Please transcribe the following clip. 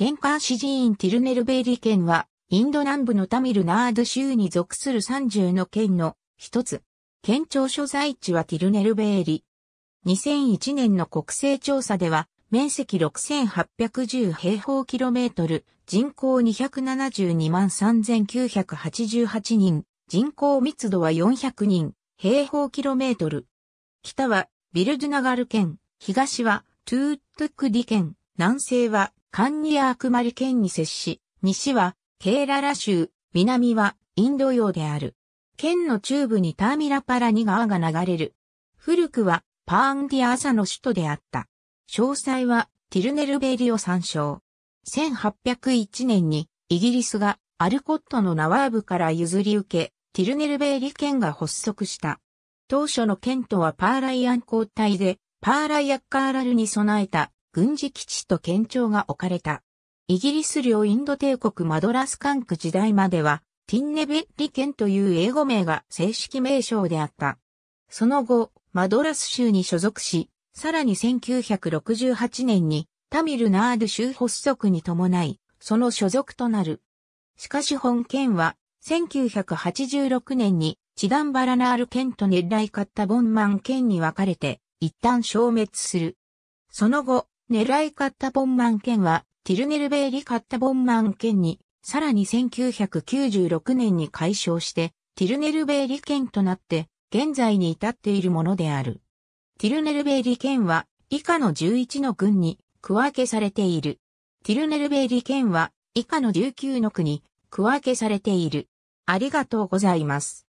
テンカーシ寺院ティルネルベーリ県は、インド南部のタミルナード州に属する30の県の一つ。県庁所在地はティルネルベーリ。2001年の国勢調査では、面積6810平方キロメートル、人口272万3988人、人口密度は400人、平方キロメートル。北はビルドゥナガル県、東はトゥートゥクディ県、南西はカンニアークマリ県に接し、西はケーララ州、南はインド洋である。県の中部にターミラパラニ川が流れる。古くはパーンディア朝の首都であった。詳細はティルネルベリを参照。1801年にイギリスがアルコットのナワーブから譲り受け、ティルネルベーリ県が発足した。当初の県とはパーライアン交代で、パーライアッカーラルに備えた軍事基地と県庁が置かれた。イギリス領インド帝国マドラス管区時代までは、ティンネベリ県という英語名が正式名称であった。その後、マドラス州に所属し、さらに1968年にタミルナード州発足に伴い、その所属となる。しかし本県は、1986年にチダンバラナール県とネッライカッタボンマン県に分かれて、一旦消滅する。その後、狙い勝ったボンマン県は、ティルネルベーリ勝ったボンマン県に、さらに1996年に解消して、ティルネルベーリ剣となって、現在に至っているものである。ティルネルベーリ剣は、以下の11の軍に区分けされている。ティルネルベーリ剣は、以下の19の国、に区分けされている。ありがとうございます。